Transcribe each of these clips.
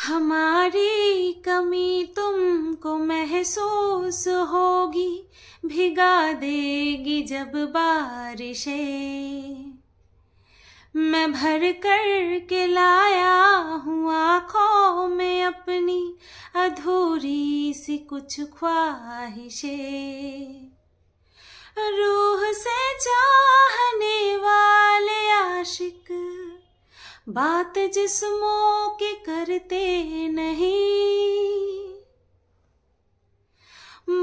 हमारी कमी तुमको महसूस होगी भिगा देगी जब बारिशें मैं भर कर के लाया हूँ आँखों में अपनी अधूरी सी कुछ ख्वाहिशें रूह से चाहने वाले आशिक बात जिस्मों के करते नहीं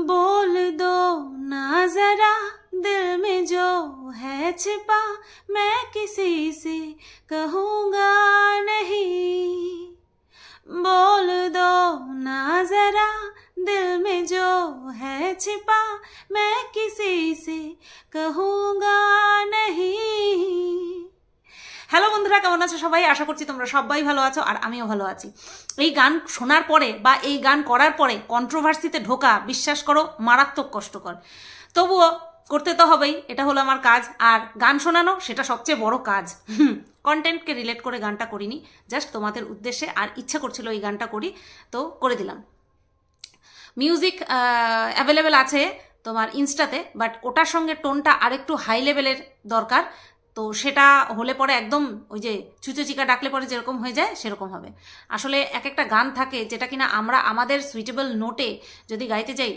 बोल दो ना जरा दिल में जो है छिपा मैं किसी से कहूँगा नहीं बोल दो ना जरा दिल में जो है छिपा मैं किसी से कहूँगा नहीं হ্যালো বন্ধুরা কেমন আছো সবাই আশা করছি তোমরা সবাই ভালো আছো আর আমিও ভালো আছি এই গান শোনার পরে বা এই গান করার পরে কন্ট্রোভার্সিতে ঢোকা বিশ্বাস করো মারাত্মক কষ্টকর তবুও করতে তো হবেই এটা হলো আমার কাজ আর গান শোনানো সেটা সবচেয়ে বড় কাজ কন্টেন্টকে রিলেট করে গানটা করিনি জাস্ট তোমাদের উদ্দেশ্যে আর ইচ্ছা করছিল এই গানটা করি তো করে দিলাম মিউজিক অ্যাভেলেবেল আছে তোমার ইনস্টাতে বাট ওটার সঙ্গে টোনটা আরেকটু হাই লেভেলের দরকার তো সেটা হলে পরে একদম ওই যে চিকা ডাকলে পরে যেরকম হয়ে যায় সেরকম হবে আসলে এক একটা গান থাকে যেটা কিনা আমরা আমাদের সুইটেবল নোটে যদি গাইতে যাই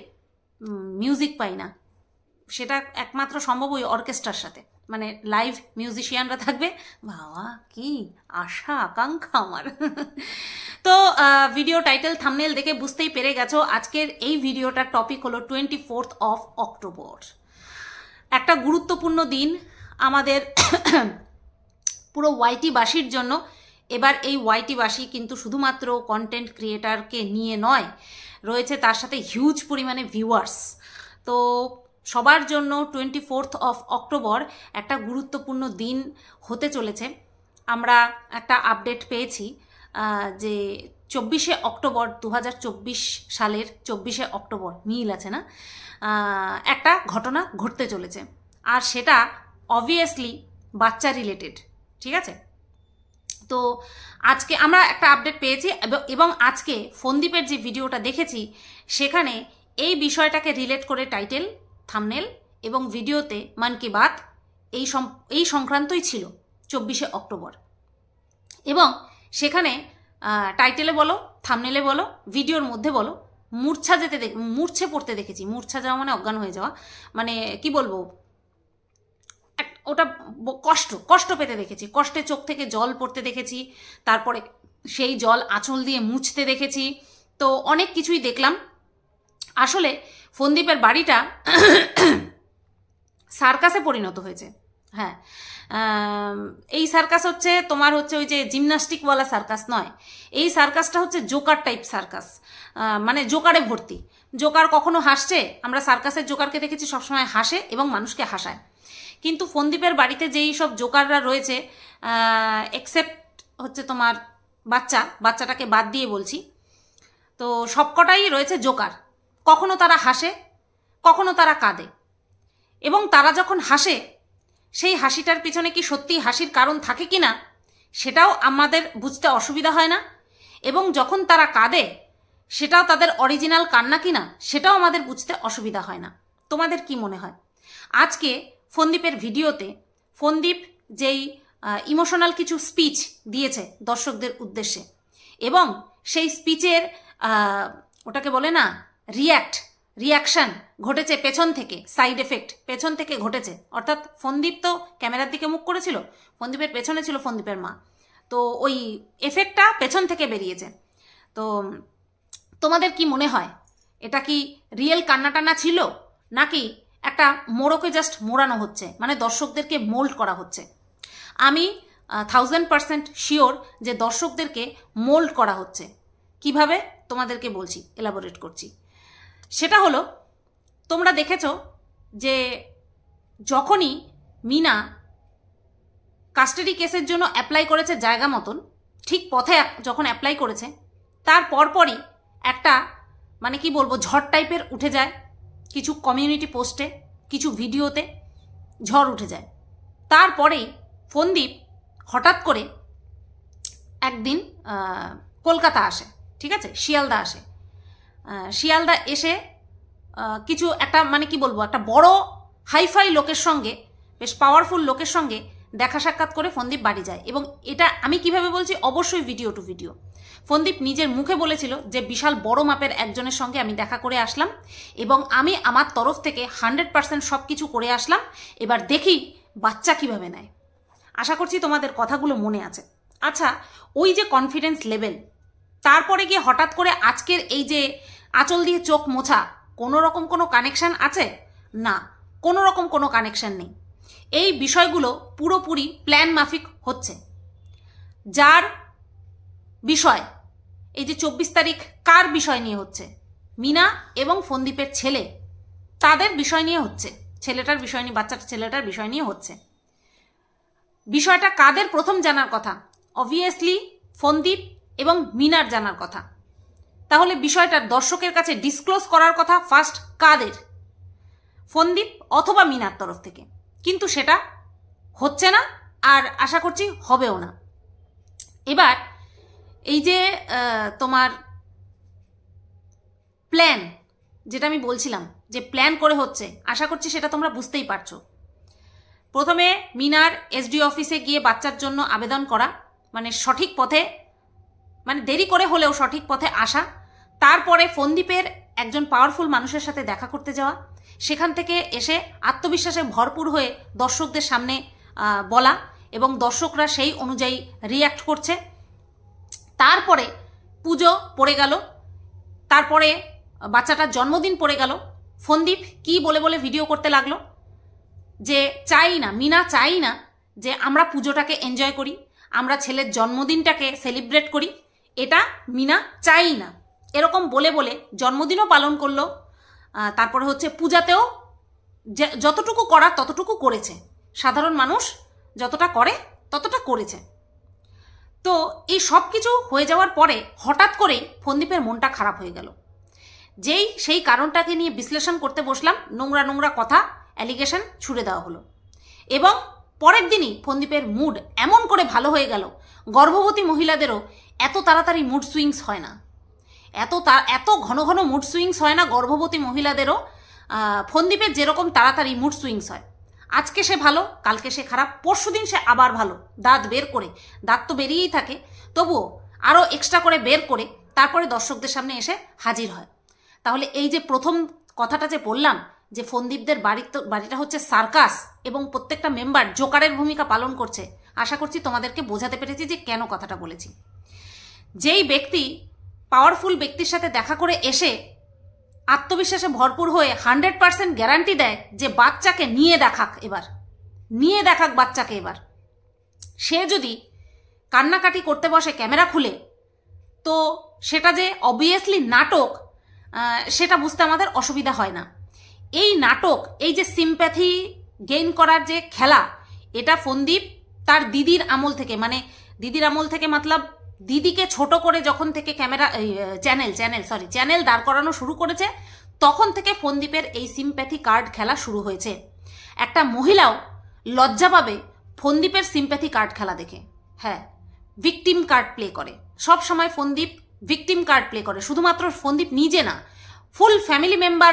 মিউজিক পাই না সেটা একমাত্র সম্ভব ওই অর্কেস্ট্রার সাথে মানে লাইভ মিউজিশিয়ানরা থাকবে বাবা কি আশা আকাঙ্ক্ষা আমার তো ভিডিও টাইটেল থামনেল দেখে বুঝতেই পেরে গেছো আজকের এই ভিডিওটার টপিক হলো টোয়েন্টি ফোর্থ অফ অক্টোবর একটা গুরুত্বপূর্ণ দিন আমাদের পুরো ওয়াইটিবাসীর জন্য এবার এই ওয়াইটিবাসী কিন্তু শুধুমাত্র কন্টেন্ট ক্রিয়েটারকে নিয়ে নয় রয়েছে তার সাথে হিউজ পরিমাণে ভিউয়ার্স তো সবার জন্য টোয়েন্টি ফোর্থ অফ অক্টোবর একটা গুরুত্বপূর্ণ দিন হতে চলেছে আমরা একটা আপডেট পেয়েছি যে চব্বিশে অক্টোবর দু সালের চব্বিশে অক্টোবর মিল আছে না একটা ঘটনা ঘটতে চলেছে আর সেটা অবভিয়াসলি বাচ্চা রিলেটেড ঠিক আছে তো আজকে আমরা একটা আপডেট পেয়েছি এবং আজকে ফোনদীপের যে ভিডিওটা দেখেছি সেখানে এই বিষয়টাকে রিলেট করে টাইটেল থামনেল এবং ভিডিওতে মন কি বাত এই এই সংক্রান্তই ছিল চব্বিশে অক্টোবর এবং সেখানে টাইটেলে বলো থামনেলে বলো ভিডিওর মধ্যে বলো মূর্ছা যেতে মূর্ছে পড়তে দেখেছি মূর্ছা যাওয়া মানে অজ্ঞান হয়ে যাওয়া মানে কি বলবো ওটা কষ্ট কষ্ট পেতে দেখেছি কষ্টে চোখ থেকে জল পড়তে দেখেছি তারপরে সেই জল আঁচল দিয়ে মুছতে দেখেছি তো অনেক কিছুই দেখলাম আসলে ফন্দীপের বাড়িটা সার্কাসে পরিণত হয়েছে হ্যাঁ এই সার্কাস হচ্ছে তোমার হচ্ছে ওই যে জিমনাস্টিকওয়ালা সার্কাস নয় এই সার্কাসটা হচ্ছে জোকার টাইপ সার্কাস মানে জোকারে ভর্তি জোকার কখনো হাসছে আমরা সার্কাসের জোকারকে দেখেছি সবসময় হাসে এবং মানুষকে হাসায় কিন্তু ফন্দীপের বাড়িতে যেই সব জোকাররা রয়েছে এক্সেপ্ট হচ্ছে তোমার বাচ্চা বাচ্চাটাকে বাদ দিয়ে বলছি তো সবকটাই রয়েছে জোকার কখনো তারা হাসে কখনো তারা কাঁদে এবং তারা যখন হাসে সেই হাসিটার পিছনে কি সত্যি হাসির কারণ থাকে কি না সেটাও আমাদের বুঝতে অসুবিধা হয় না এবং যখন তারা কাঁদে সেটাও তাদের অরিজিনাল কান্না কি না সেটাও আমাদের বুঝতে অসুবিধা হয় না তোমাদের কি মনে হয় আজকে ফন্দীপের ভিডিওতে ফন্দীপ যেই ইমোশনাল কিছু স্পিচ দিয়েছে দর্শকদের উদ্দেশ্যে এবং সেই স্পিচের ওটাকে বলে না রিয়্যাক্ট রিয়াকশান ঘটেছে পেছন থেকে সাইড এফেক্ট পেছন থেকে ঘটেছে অর্থাৎ ফন্দীপ তো ক্যামেরার দিকে মুখ করেছিল ফন্দীপের পেছনে ছিল ফন্দীপের মা তো ওই এফেক্টটা পেছন থেকে বেরিয়েছে তো তোমাদের কি মনে হয় এটা কি রিয়েল কান্নাটানা ছিল নাকি একটা মোড়কে জাস্ট মোড়ানো হচ্ছে মানে দর্শকদেরকে মোল্ড করা হচ্ছে আমি থাউজেন্ড পারসেন্ট শিওর যে দর্শকদেরকে মোল্ড করা হচ্ছে কিভাবে তোমাদেরকে বলছি এলাবোরেট করছি সেটা হলো তোমরা দেখেছ যে যখনই মিনা কাস্টাডি কেসের জন্য অ্যাপ্লাই করেছে জায়গা মতন ঠিক পথে যখন অ্যাপ্লাই করেছে তার পরপরই একটা মানে কি বলবো ঝড় টাইপের উঠে যায় কিছু কমিউনিটি পোস্টে কিছু ভিডিওতে ঝড় উঠে যায় তারপরেই ফন্দীপ হঠাৎ করে একদিন কলকাতা আসে ঠিক আছে শিয়ালদা আসে শিয়ালদা এসে কিছু একটা মানে কি বলবো একটা বড় হাইফাই লোকের সঙ্গে বেশ পাওয়ারফুল লোকের সঙ্গে দেখা সাক্ষাৎ করে ফন্দীপ বাড়ি যায় এবং এটা আমি কিভাবে বলছি অবশ্যই ভিডিও টু ভিডিও ফন্দীপ নিজের মুখে বলেছিল যে বিশাল বড় মাপের একজনের সঙ্গে আমি দেখা করে আসলাম এবং আমি আমার তরফ থেকে হান্ড্রেড পার্সেন্ট সব কিছু করে আসলাম এবার দেখি বাচ্চা কিভাবে নেয় আশা করছি তোমাদের কথাগুলো মনে আছে আচ্ছা ওই যে কনফিডেন্স লেভেল তারপরে গিয়ে হঠাৎ করে আজকের এই যে আঁচল দিয়ে চোখ মোছা কোনো রকম কোনো কানেকশান আছে না কোনো রকম কোনো কানেকশান নেই এই বিষয়গুলো পুরোপুরি প্ল্যান মাফিক হচ্ছে যার বিষয় এই যে চব্বিশ তারিখ কার বিষয় নিয়ে হচ্ছে মিনা এবং ফন্দীপের ছেলে তাদের বিষয় নিয়ে হচ্ছে ছেলেটার বিষয় নিয়ে বাচ্চার ছেলেটার বিষয় নিয়ে হচ্ছে বিষয়টা কাদের প্রথম জানার কথা অবভিয়াসলি ফন্দীপ এবং মিনার জানার কথা তাহলে বিষয়টা দর্শকের কাছে ডিসক্লোজ করার কথা ফার্স্ট কাদের ফন্দীপ অথবা মিনার তরফ থেকে কিন্তু সেটা হচ্ছে না আর আশা করছি হবেও না এবার এই যে তোমার প্ল্যান যেটা আমি বলছিলাম যে প্ল্যান করে হচ্ছে আশা করছি সেটা তোমরা বুঝতেই পারছো প্রথমে মিনার এসডি অফিসে গিয়ে বাচ্চার জন্য আবেদন করা মানে সঠিক পথে মানে দেরি করে হলেও সঠিক পথে আসা তারপরে ফন্দীপের একজন পাওয়ারফুল মানুষের সাথে দেখা করতে যাওয়া সেখান থেকে এসে আত্মবিশ্বাসে ভরপুর হয়ে দর্শকদের সামনে বলা এবং দর্শকরা সেই অনুযায়ী রিয়্যাক্ট করছে তারপরে পুজো পড়ে গেল তারপরে বাচ্চাটার জন্মদিন পড়ে গেল ফন্দীপ কি বলে বলে ভিডিও করতে লাগলো যে চাই না মিনা চাই না যে আমরা পুজোটাকে এনজয় করি আমরা ছেলের জন্মদিনটাকে সেলিব্রেট করি এটা মিনা চাই না এরকম বলে বলে জন্মদিনও পালন করলো তারপরে হচ্ছে পূজাতেও যতটুকু করার ততটুকু করেছে সাধারণ মানুষ যতটা করে ততটা করেছে তো এই সব কিছু হয়ে যাওয়ার পরে হঠাৎ করেই ফন্দীপের মনটা খারাপ হয়ে গেল যেই সেই কারণটাকে নিয়ে বিশ্লেষণ করতে বসলাম নোংরা নোংরা কথা অ্যালিগেশন ছুড়ে দেওয়া হলো এবং পরের দিনই ফন্দীপের মুড এমন করে ভালো হয়ে গেল গর্ভবতী মহিলাদেরও এত তাড়াতাড়ি মুড সুইংস হয় না এত তা এত ঘন ঘন মুড সুইংস হয় না গর্ভবতী মহিলাদেরও ফন্দীপের যেরকম তাড়াতাড়ি মুড সুইংস হয় আজকে সে ভালো কালকে সে খারাপ পরশু দিন সে আবার ভালো দাঁত বের করে দাঁত তো বেরিয়েই থাকে তবুও আরও এক্সট্রা করে বের করে তারপরে দর্শকদের সামনে এসে হাজির হয় তাহলে এই যে প্রথম কথাটা যে বললাম যে ফন্দীপদের বাড়ি তো বাড়িটা হচ্ছে সার্কাস এবং প্রত্যেকটা মেম্বার জোকারের ভূমিকা পালন করছে আশা করছি তোমাদেরকে বোঝাতে পেরেছি যে কেন কথাটা বলেছি যেই ব্যক্তি পাওয়ারফুল ব্যক্তির সাথে দেখা করে এসে আত্মবিশ্বাসে ভরপুর হয়ে হান্ড্রেড পার্সেন্ট গ্যারান্টি দেয় যে বাচ্চাকে নিয়ে দেখাক এবার নিয়ে দেখাক বাচ্চাকে এবার সে যদি কান্নাকাটি করতে বসে ক্যামেরা খুলে তো সেটা যে অবভিয়াসলি নাটক সেটা বুঝতে আমাদের অসুবিধা হয় না এই নাটক এই যে সিম্প্যাথি গেইন করার যে খেলা এটা ফন্দীপ তার দিদির আমল থেকে মানে দিদির আমল থেকে মতলব দিদিকে ছোট করে যখন থেকে camera channel channel sorry channel দাঁড় করানো শুরু করেছে তখন থেকে ফোনদীপের এই সিম্প্যাথি কার্ড খেলা শুরু হয়েছে একটা মহিলাও লজ্জা পাবে ফোনদীপের সিম্প্যাথি কার্ড খেলা দেখে হ্যাঁ ভিকটিম কার্ড প্লে করে সব সময় ফোনদীপ ভিকটিম কার্ড প্লে করে শুধুমাত্র ফোনদীপ নিজে না ফুল ফ্যামিলি মেম্বার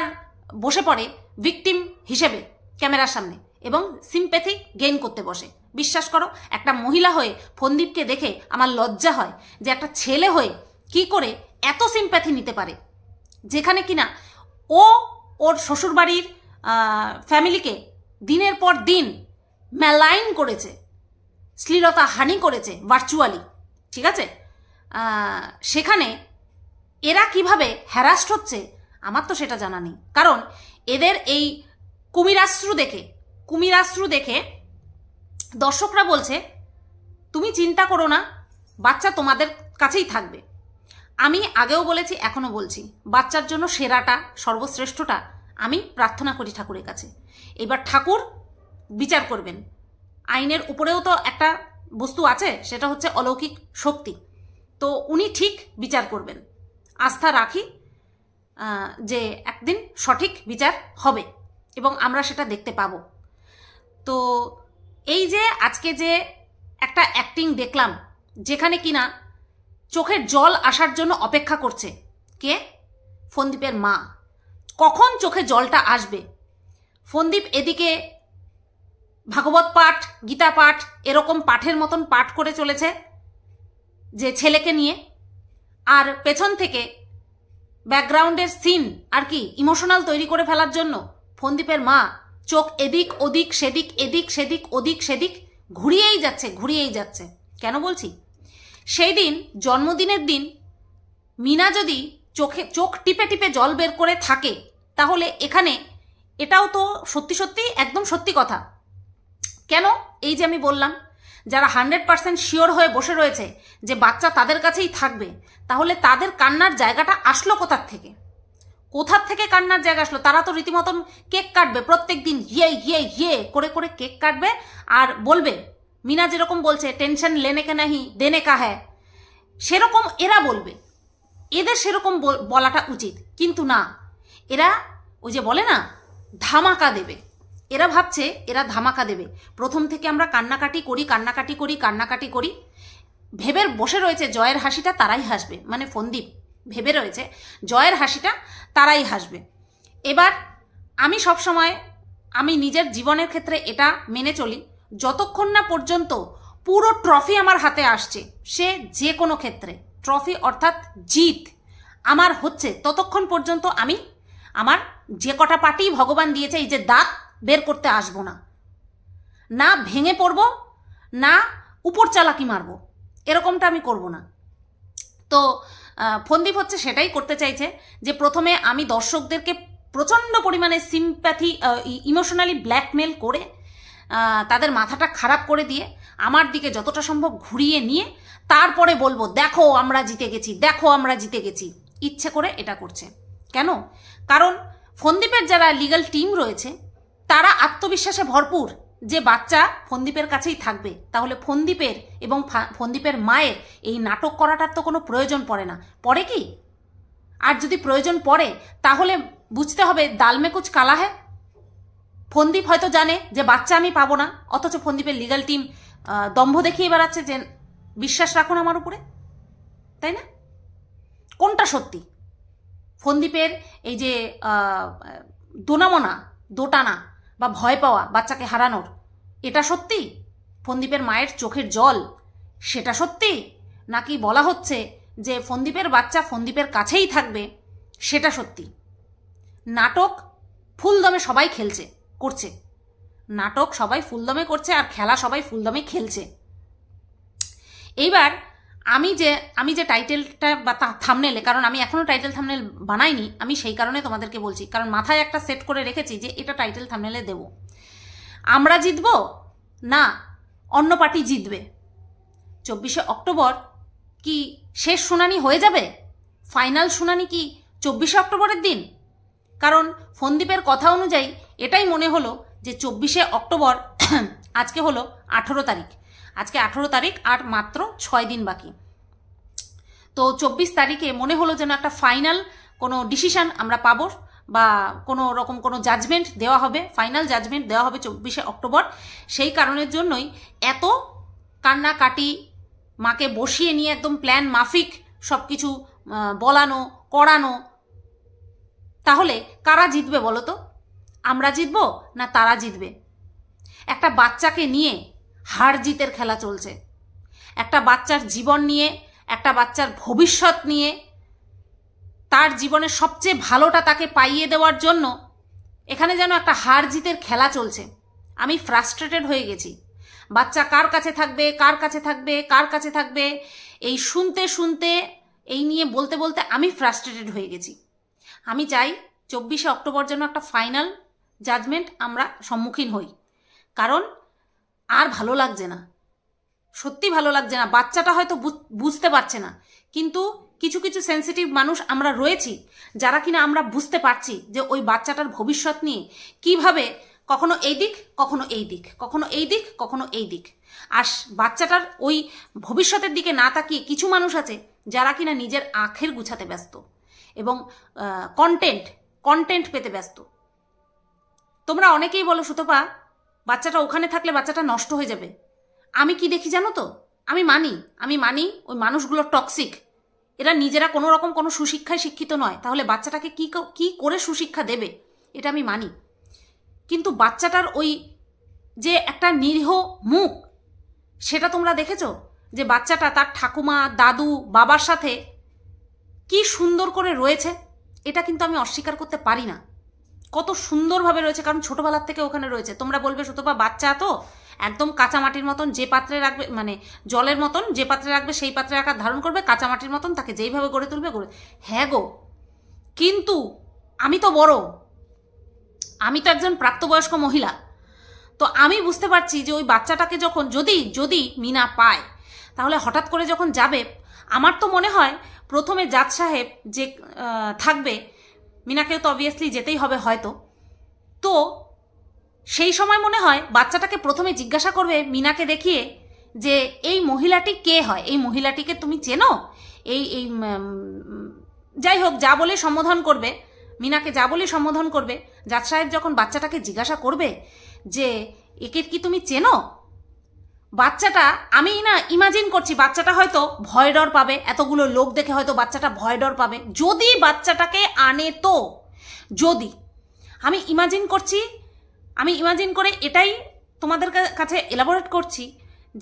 বসে পড়ে ভিকটিম হিসেবে ক্যামেরার সামনে এবং সিম্প্যাথি গেইন করতে বসে বিশ্বাস করো একটা মহিলা হয়ে ফন্দীপকে দেখে আমার লজ্জা হয় যে একটা ছেলে হয়ে কি করে এত সিম্প্যাথি নিতে পারে যেখানে কিনা ও ওর শ্বশুরবাড়ির ফ্যামিলিকে দিনের পর দিন ম্যালাইন করেছে শ্লীলতা হানি করেছে ভার্চুয়ালি ঠিক আছে সেখানে এরা কিভাবে হ্যারাস্ট হচ্ছে আমার তো সেটা জানা নেই কারণ এদের এই কুমিরাশ্রু দেখে কুমিরাশ্রু দেখে দর্শকরা বলছে তুমি চিন্তা করো না বাচ্চা তোমাদের কাছেই থাকবে আমি আগেও বলেছি এখনও বলছি বাচ্চার জন্য সেরাটা সর্বশ্রেষ্ঠটা আমি প্রার্থনা করি ঠাকুরের কাছে এবার ঠাকুর বিচার করবেন আইনের উপরেও তো একটা বস্তু আছে সেটা হচ্ছে অলৌকিক শক্তি তো উনি ঠিক বিচার করবেন আস্থা রাখি যে একদিন সঠিক বিচার হবে এবং আমরা সেটা দেখতে পাবো তো এই যে আজকে যে একটা অ্যাক্টিং দেখলাম যেখানে কিনা চোখের জল আসার জন্য অপেক্ষা করছে কে ফন্দীপের মা কখন চোখে জলটা আসবে ফন্দীপ এদিকে ভাগবত পাঠ গীতা পাঠ এরকম পাঠের মতন পাঠ করে চলেছে যে ছেলেকে নিয়ে আর পেছন থেকে ব্যাকগ্রাউন্ডের সিন আর কি ইমোশনাল তৈরি করে ফেলার জন্য ফন্দীপের মা চোখ এদিক ওদিক সেদিক এদিক সেদিক ওদিক সেদিক ঘুরিয়েই যাচ্ছে ঘুরিয়েই যাচ্ছে কেন বলছি সেই দিন জন্মদিনের দিন মিনা যদি চোখে চোখ টিপে টিপে জল বের করে থাকে তাহলে এখানে এটাও তো সত্যি সত্যি একদম সত্যি কথা কেন এই যে আমি বললাম যারা হান্ড্রেড পার্সেন্ট শিওর হয়ে বসে রয়েছে যে বাচ্চা তাদের কাছেই থাকবে তাহলে তাদের কান্নার জায়গাটা আসলো কোথার থেকে কোথার থেকে কান্নার জায়গা আসলো তারা তো রীতিমতন কেক কাটবে প্রত্যেক দিন ইয়ে ইয়ে ইয়ে করে করে কেক কাটবে আর বলবে মিনা যেরকম বলছে টেনশন লেনে কে নাহি দেনে কা হ্যাঁ সেরকম এরা বলবে এদের সেরকম বলাটা উচিত কিন্তু না এরা ওই যে বলে না ধামাকা দেবে এরা ভাবছে এরা ধামাকা দেবে প্রথম থেকে আমরা কান্নাকাটি করি কান্নাকাটি করি কান্নাকাটি করি ভেবের বসে রয়েছে জয়ের হাসিটা তারাই হাসবে মানে ফন্দীপ ভেবে রয়েছে জয়ের হাসিটা তারাই হাসবে এবার আমি সবসময় আমি নিজের জীবনের ক্ষেত্রে এটা মেনে চলি যতক্ষণ না পর্যন্ত পুরো ট্রফি আমার হাতে আসছে সে যে কোনো ক্ষেত্রে ট্রফি অর্থাৎ জিত আমার হচ্ছে ততক্ষণ পর্যন্ত আমি আমার যে কটা পাটি ভগবান দিয়েছে এই যে দাঁত বের করতে আসবো না না ভেঙে পড়ব না উপর চালাকি মারব এরকমটা আমি করব না তো ফন্দিপ হচ্ছে সেটাই করতে চাইছে যে প্রথমে আমি দর্শকদেরকে প্রচণ্ড পরিমাণে সিম্প্যাথি ইমোশনালি ব্ল্যাকমেল করে তাদের মাথাটা খারাপ করে দিয়ে আমার দিকে যতটা সম্ভব ঘুরিয়ে নিয়ে তারপরে বলবো দেখো আমরা জিতে গেছি দেখো আমরা জিতে গেছি ইচ্ছে করে এটা করছে কেন কারণ ফন্দীপের যারা লিগাল টিম রয়েছে তারা আত্মবিশ্বাসে ভরপুর যে বাচ্চা ফন্দীপের কাছেই থাকবে তাহলে ফন্দীপের এবং ফন্দীপের মায়ের এই নাটক করাটার তো কোনো প্রয়োজন পড়ে না পড়ে কি আর যদি প্রয়োজন পড়ে তাহলে বুঝতে হবে দালমেকুচ কালা হ্যাঁ ফন্দীপ হয়তো জানে যে বাচ্চা আমি পাবো না অথচ ফন্দীপের লিগাল টিম দম্ভ দেখিয়ে বেড়াচ্ছে যে বিশ্বাস রাখুন আমার উপরে তাই না কোনটা সত্যি ফন্দীপের এই যে দোনামোনা দোটানা বা ভয় পাওয়া বাচ্চাকে হারানোর এটা সত্যি ফন্দীপের মায়ের চোখের জল সেটা সত্যি নাকি বলা হচ্ছে যে ফন্দীপের বাচ্চা ফন্দীপের কাছেই থাকবে সেটা সত্যি নাটক ফুলদমে সবাই খেলছে করছে নাটক সবাই ফুলদমে করছে আর খেলা সবাই ফুলদমে খেলছে এইবার আমি যে আমি যে টাইটেলটা বা তা থামনেলে কারণ আমি এখনও টাইটেল থামনেল বানাইনি আমি সেই কারণে তোমাদেরকে বলছি কারণ মাথায় একটা সেট করে রেখেছি যে এটা টাইটেল থামনেলে দেব আমরা জিতব না অন্য পার্টি জিতবে চব্বিশে অক্টোবর কি শেষ শুনানি হয়ে যাবে ফাইনাল শুনানি কি চব্বিশে অক্টোবরের দিন কারণ ফন্দীপের কথা অনুযায়ী এটাই মনে হলো যে চব্বিশে অক্টোবর আজকে হলো আঠেরো তারিখ আজকে আঠেরো তারিখ আর মাত্র ছয় দিন বাকি তো চব্বিশ তারিখে মনে হলো যেন একটা ফাইনাল কোনো ডিসিশান আমরা পাবো বা কোনো রকম কোনো জাজমেন্ট দেওয়া হবে ফাইনাল জাজমেন্ট দেওয়া হবে চব্বিশে অক্টোবর সেই কারণের জন্যই এত কান্নাকাটি মাকে বসিয়ে নিয়ে একদম প্ল্যান মাফিক সব কিছু বলানো করানো তাহলে কারা জিতবে বলো তো আমরা জিতব না তারা জিতবে একটা বাচ্চাকে নিয়ে হার জিতের খেলা চলছে একটা বাচ্চার জীবন নিয়ে একটা বাচ্চার ভবিষ্যৎ নিয়ে তার জীবনের সবচেয়ে ভালোটা তাকে পাইয়ে দেওয়ার জন্য এখানে যেন একটা হার জিতের খেলা চলছে আমি ফ্রাস্ট্রেটেড হয়ে গেছি বাচ্চা কার কাছে থাকবে কার কাছে থাকবে কার কাছে থাকবে এই শুনতে শুনতে এই নিয়ে বলতে বলতে আমি ফ্রাস্ট্রেটেড হয়ে গেছি আমি চাই চব্বিশে অক্টোবর যেন একটা ফাইনাল জাজমেন্ট আমরা সম্মুখীন হই কারণ আর ভালো লাগছে না সত্যি ভালো লাগছে না বাচ্চাটা হয়তো বুঝতে পারছে না কিন্তু কিছু কিছু সেন্সিটিভ মানুষ আমরা রয়েছি যারা কিনা আমরা বুঝতে পারছি যে ওই বাচ্চাটার ভবিষ্যৎ নিয়ে কিভাবে কখনো এই দিক কখনো এই দিক কখনো এই দিক কখনো এই দিক আর বাচ্চাটার ওই ভবিষ্যতের দিকে না তাকিয়ে কিছু মানুষ আছে যারা কিনা নিজের আখের গুছাতে ব্যস্ত এবং কন্টেন্ট কন্টেন্ট পেতে ব্যস্ত তোমরা অনেকেই বলো সুতপা বাচ্চাটা ওখানে থাকলে বাচ্চাটা নষ্ট হয়ে যাবে আমি কি দেখি জানো তো আমি মানি আমি মানি ওই মানুষগুলো টক্সিক এরা নিজেরা কোনো রকম কোনো সুশিক্ষায় শিক্ষিত নয় তাহলে বাচ্চাটাকে কি কি করে সুশিক্ষা দেবে এটা আমি মানি কিন্তু বাচ্চাটার ওই যে একটা নিরীহ মুখ সেটা তোমরা দেখেছ যে বাচ্চাটা তার ঠাকুমা দাদু বাবার সাথে কি সুন্দর করে রয়েছে এটা কিন্তু আমি অস্বীকার করতে পারি না কত সুন্দরভাবে রয়েছে কারণ ছোটোবেলার থেকে ওখানে রয়েছে তোমরা বলবে সুতপা বাচ্চা তো একদম কাঁচা মাটির মতন যে পাত্রে রাখবে মানে জলের মতন যে পাত্রে রাখবে সেই পাত্রে আকার ধারণ করবে কাঁচা মাটির মতন তাকে যেইভাবে গড়ে তুলবে গড়ে হ্যাঁ গো কিন্তু আমি তো বড় আমি তো একজন প্রাপ্তবয়স্ক মহিলা তো আমি বুঝতে পারছি যে ওই বাচ্চাটাকে যখন যদি যদি মিনা পায় তাহলে হঠাৎ করে যখন যাবে আমার তো মনে হয় প্রথমে জাত সাহেব যে থাকবে মিনাকেও তো অবভিয়াসলি যেতেই হবে হয়তো তো সেই সময় মনে হয় বাচ্চাটাকে প্রথমে জিজ্ঞাসা করবে মিনাকে দেখিয়ে যে এই মহিলাটি কে হয় এই মহিলাটিকে তুমি চেনো এই এই যাই হোক যা বলে সম্বোধন করবে মিনাকে যা বলে সম্বোধন করবে জাত সাহেব যখন বাচ্চাটাকে জিজ্ঞাসা করবে যে একে কি তুমি চেনো বাচ্চাটা আমি না ইমাজিন করছি বাচ্চাটা হয়তো ভয় ডর পাবে এতগুলো লোক দেখে হয়তো বাচ্চাটা ভয় ডর পাবে যদি বাচ্চাটাকে আনে তো যদি আমি ইমাজিন করছি আমি ইমাজিন করে এটাই তোমাদের কাছে এলাবোরেট করছি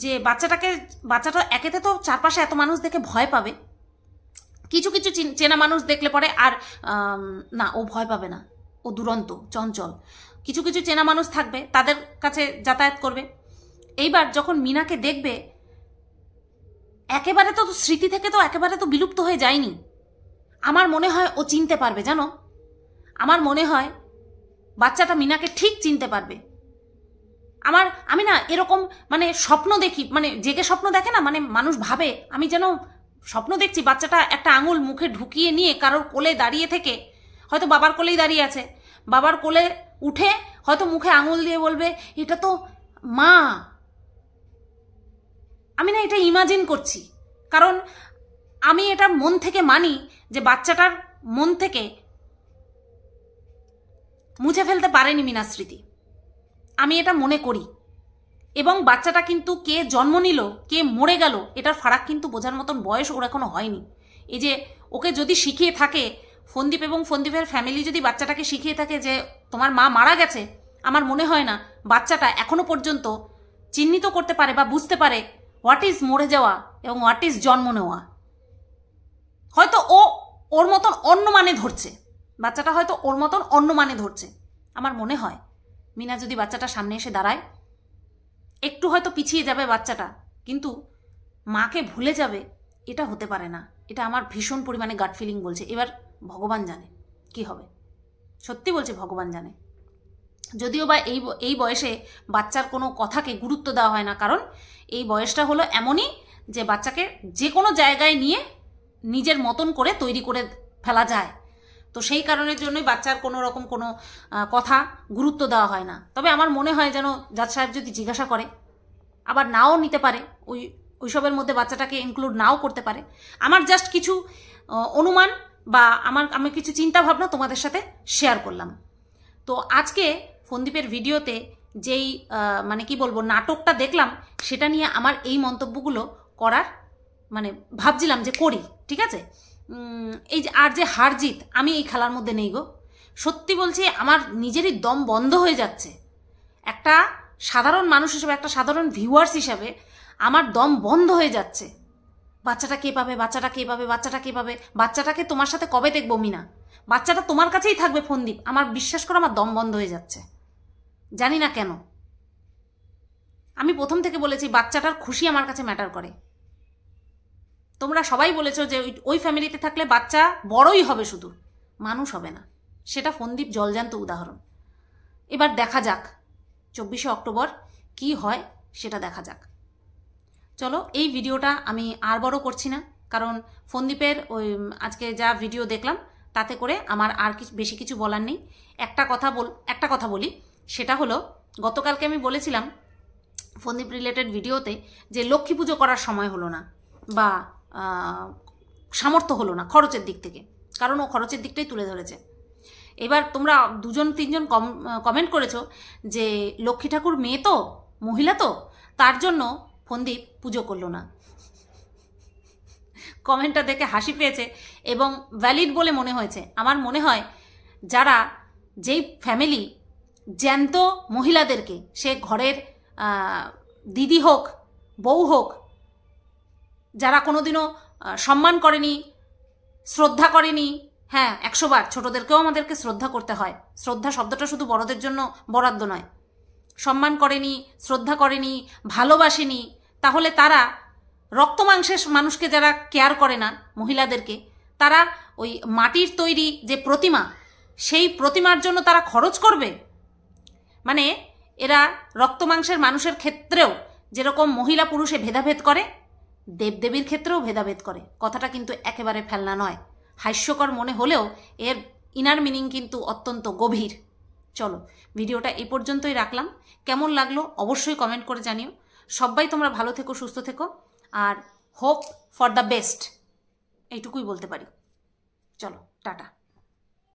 যে বাচ্চাটাকে বাচ্চাটা একেতে তো চারপাশে এত মানুষ দেখে ভয় পাবে কিছু কিছু চেনা মানুষ দেখলে পরে আর না ও ভয় পাবে না ও দুরন্ত চঞ্চল কিছু কিছু চেনা মানুষ থাকবে তাদের কাছে যাতায়াত করবে এইবার যখন মিনাকে দেখবে একেবারে তো স্মৃতি থেকে তো একেবারে তো বিলুপ্ত হয়ে যায়নি আমার মনে হয় ও চিনতে পারবে জানো আমার মনে হয় বাচ্চাটা মিনাকে ঠিক চিনতে পারবে আমার আমি না এরকম মানে স্বপ্ন দেখি মানে জেগে স্বপ্ন দেখে না মানে মানুষ ভাবে আমি যেন স্বপ্ন দেখছি বাচ্চাটা একটা আঙুল মুখে ঢুকিয়ে নিয়ে কারোর কোলে দাঁড়িয়ে থেকে হয়তো বাবার কোলেই দাঁড়িয়ে আছে বাবার কোলে উঠে হয়তো মুখে আঙুল দিয়ে বলবে এটা তো মা আমি না এটা ইমাজিন করছি কারণ আমি এটা মন থেকে মানি যে বাচ্চাটার মন থেকে মুছে ফেলতে পারেনি মিনা স্মৃতি আমি এটা মনে করি এবং বাচ্চাটা কিন্তু কে জন্ম নিল কে মরে গেল এটার ফারাক কিন্তু বোঝার মতন বয়স ওর এখনো হয়নি এই যে ওকে যদি শিখিয়ে থাকে ফন্দীপ এবং ফন্দীপের ফ্যামিলি যদি বাচ্চাটাকে শিখিয়ে থাকে যে তোমার মা মারা গেছে আমার মনে হয় না বাচ্চাটা এখনো পর্যন্ত চিহ্নিত করতে পারে বা বুঝতে পারে হোয়াট ইজ মরে যাওয়া এবং হোয়াট ইজ জন্ম নেওয়া হয়তো ও ওর মতন অন্য মানে ধরছে বাচ্চাটা হয়তো ওর মতন অন্য মানে ধরছে আমার মনে হয় মিনা যদি বাচ্চাটা সামনে এসে দাঁড়ায় একটু হয়তো পিছিয়ে যাবে বাচ্চাটা কিন্তু মাকে ভুলে যাবে এটা হতে পারে না এটা আমার ভীষণ পরিমাণে গাট ফিলিং বলছে এবার ভগবান জানে কি হবে সত্যি বলছে ভগবান জানে যদিও বা এই এই বয়সে বাচ্চার কোনো কথাকে গুরুত্ব দেওয়া হয় না কারণ এই বয়সটা হলো এমনই যে বাচ্চাকে যে কোনো জায়গায় নিয়ে নিজের মতন করে তৈরি করে ফেলা যায় তো সেই কারণের জন্যই বাচ্চার কোনো রকম কোনো কথা গুরুত্ব দেওয়া হয় না তবে আমার মনে হয় যেন জাজ সাহেব যদি জিজ্ঞাসা করে আবার নাও নিতে পারে ওই ওইসবের মধ্যে বাচ্চাটাকে ইনক্লুড নাও করতে পারে আমার জাস্ট কিছু অনুমান বা আমার আমি কিছু চিন্তা ভাবনা তোমাদের সাথে শেয়ার করলাম তো আজকে সন্দীপের ভিডিওতে যেই মানে কি বলবো নাটকটা দেখলাম সেটা নিয়ে আমার এই মন্তব্যগুলো করার মানে ভাবছিলাম যে করি ঠিক আছে এই যে আর যে হার জিত আমি এই খেলার মধ্যে নেই গো সত্যি বলছি আমার নিজেরই দম বন্ধ হয়ে যাচ্ছে একটা সাধারণ মানুষ হিসেবে একটা সাধারণ ভিউয়ার্স হিসাবে আমার দম বন্ধ হয়ে যাচ্ছে বাচ্চাটা কে পাবে বাচ্চাটা কে পাবে বাচ্চাটা কে পাবে বাচ্চাটাকে তোমার সাথে কবে দেখবো মিনা বাচ্চাটা তোমার কাছেই থাকবে ফোনদীপ আমার বিশ্বাস করে আমার দম বন্ধ হয়ে যাচ্ছে জানি না কেন আমি প্রথম থেকে বলেছি বাচ্চাটার খুশি আমার কাছে ম্যাটার করে তোমরা সবাই বলেছো যে ওই ফ্যামিলিতে থাকলে বাচ্চা বড়ই হবে শুধু মানুষ হবে না সেটা ফন্দীপ জলজান্ত উদাহরণ এবার দেখা যাক চব্বিশে অক্টোবর কি হয় সেটা দেখা যাক চলো এই ভিডিওটা আমি আর বড় করছি না কারণ ফন্দীপের ওই আজকে যা ভিডিও দেখলাম তাতে করে আমার আর বেশি কিছু বলার নেই একটা কথা বল একটা কথা বলি সেটা হলো গতকালকে আমি বলেছিলাম ফন্দীপ রিলেটেড ভিডিওতে যে লক্ষ্মী পুজো করার সময় হলো না বা সামর্থ্য হলো না খরচের দিক থেকে কারণ ও খরচের দিকটাই তুলে ধরেছে এবার তোমরা দুজন তিনজন কম কমেন্ট করেছো যে লক্ষ্মী ঠাকুর মেয়ে তো মহিলা তো তার জন্য ফন্দীপ পুজো করলো না কমেন্টটা দেখে হাসি পেয়েছে এবং ভ্যালিড বলে মনে হয়েছে আমার মনে হয় যারা যেই ফ্যামিলি জ্যান্ত মহিলাদেরকে সে ঘরের দিদি হোক বউ হোক যারা কোনোদিনও সম্মান করেনি শ্রদ্ধা করেনি হ্যাঁ একশোবার ছোটদেরকেও আমাদেরকে শ্রদ্ধা করতে হয় শ্রদ্ধা শব্দটা শুধু বড়দের জন্য বরাদ্দ নয় সম্মান করেনি শ্রদ্ধা করেনি ভালোবাসেনি তাহলে তারা রক্ত মাংসের মানুষকে যারা কেয়ার করে না মহিলাদেরকে তারা ওই মাটির তৈরি যে প্রতিমা সেই প্রতিমার জন্য তারা খরচ করবে মানে এরা রক্ত মাংসের মানুষের ক্ষেত্রেও যেরকম মহিলা পুরুষে ভেদাভেদ করে দেবদেবীর ক্ষেত্রেও ভেদাভেদ করে কথাটা কিন্তু একেবারে ফেলনা নয় হাস্যকর মনে হলেও এর ইনার মিনিং কিন্তু অত্যন্ত গভীর চলো ভিডিওটা এই পর্যন্তই রাখলাম কেমন লাগলো অবশ্যই কমেন্ট করে জানিও সবাই তোমরা ভালো থেকো সুস্থ থেকো আর হোপ ফর দ্য বেস্ট এইটুকুই বলতে পারি চলো টাটা